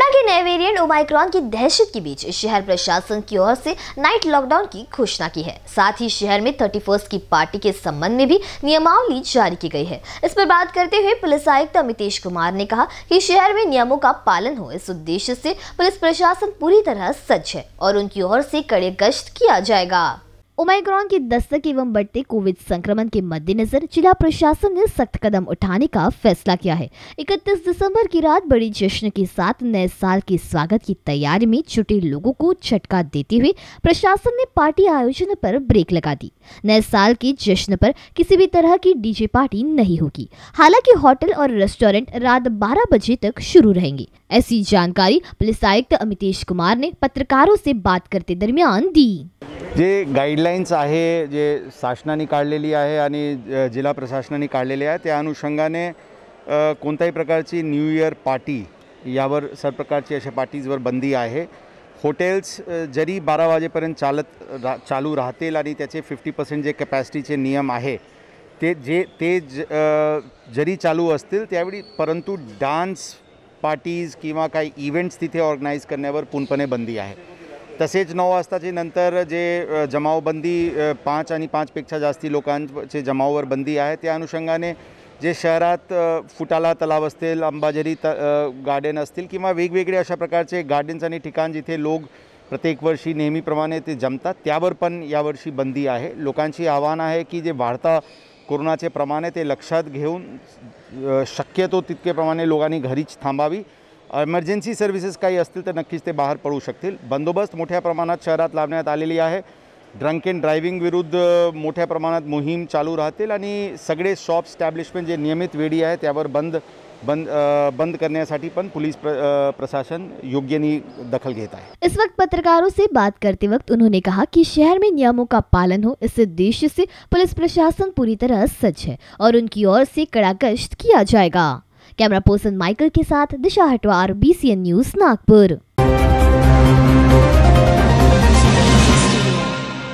corona के नए variant Omicron की दहशत के बीच शहर प्रशासन की ओर से नाइट लॉकडाउन की घोषणा की है साथ ही शहर में थर्टी की पार्टी के संबंध में भी नियमावली जारी की गई है इस पर बात करते हुए पुलिस आयुक्त अमितेश कुमार ने कहा कि शहर में नियमों का पालन हो इस उद्देश्य से पुलिस प्रशासन पूरी तरह सज्ज है और उनकी ओर से कड़े गश्त किया जाएगा ओमाइक्रॉन के दस्तक एवं बढ़ते कोविड संक्रमण के मद्देनजर जिला प्रशासन ने सख्त कदम उठाने का फैसला किया है 31 दिसंबर की रात बड़ी जश्न के साथ नए साल के स्वागत की तैयारी में छुटे लोगों को झटका देते हुए प्रशासन ने पार्टी आयोजन पर ब्रेक लगा दी नए साल के जश्न पर किसी भी तरह की डीजे पार्टी नहीं होगी हालांकि होटल और रेस्टोरेंट रात बारह बजे तक शुरू रहेंगे ऐसी जानकारी पुलिस आयुक्त अमितेश कुमार ने पत्रकारों से बात करते दरमियान दी जे गाईडलाईन्स आहे जे शासनाने काढलेली आहे आणि जिल्हा प्रशासनाने काढलेली आहे त्या अनुषंगाने कोणत्याही प्रकारची न्यू इयर पार्टी यावर सर्व प्रकारची अशा पार्टीजवर बंदी आहे हॉटेल्स जरी बारा वाजेपर्यंत चालत रा चालू राहतील आणि त्याचे फिफ्टी पर्सेंट जे कॅपॅसिटीचे नियम आहे ते जे ते ज जरी चालू असतील त्यावेळी परंतु डान्स पार्टीज किंवा काही इव्हेंट्स तिथे ऑर्गनाईज करण्यावर पूर्णपणे बंदी आहे तसेच नऊ वाजताचे नंतर जे जमावबंदी पाच आणि पाचपेक्षा जास्ती लोकांचे जमावावर बंदी आहे त्या अनुषंगाने जे शहरात फुटाला तलाव असतील अंबाझरी त गार्डन असतील किंवा वेगवेगळे अशा प्रकारचे गार्डन्स आणि ठिकाण जिथे लोक प्रत्येक वर्षी नेहमीप्रमाणे ते जमतात त्यावर पण यावर्षी बंदी आहे लोकांची आव्हान आहे की जे वाढता कोरोनाचे प्रमाण आहे ते लक्षात घेऊन शक्यतो तितके प्रमाणे लोकांनी घरीच थांबावी इमर्जन्सी सर्विसेस का ही तर नक्कीच ते बाहर पडू शकतील बंदोबस्त मोठ्या प्रमाणात शहर में लाई है ड्रंक एंड ड्राइविंग विरुद्ध मोठ्या प्रमाणात मोहिम चालू रहते आणि सगळे शॉप स्टैब्लिशमेंट जे नियमित वेडी है त्यावर बंद बंद आ, बंद करने पण पुलिस प्र, आ, प्रशासन योग्य नहीं दखल घेता है इस वक्त पत्रकारों से बात करते वक्त उन्होंने कहा कि शहर में नियमों का पालन हो इस उद्देश्य से पुलिस प्रशासन पूरी तरह सज्ज है और उनकी ओर से कड़ा गश्त किया जाएगा कैमरा पर्सन माइकल के साथ दिशा हटवार बीसीएन न्यूज नागपुर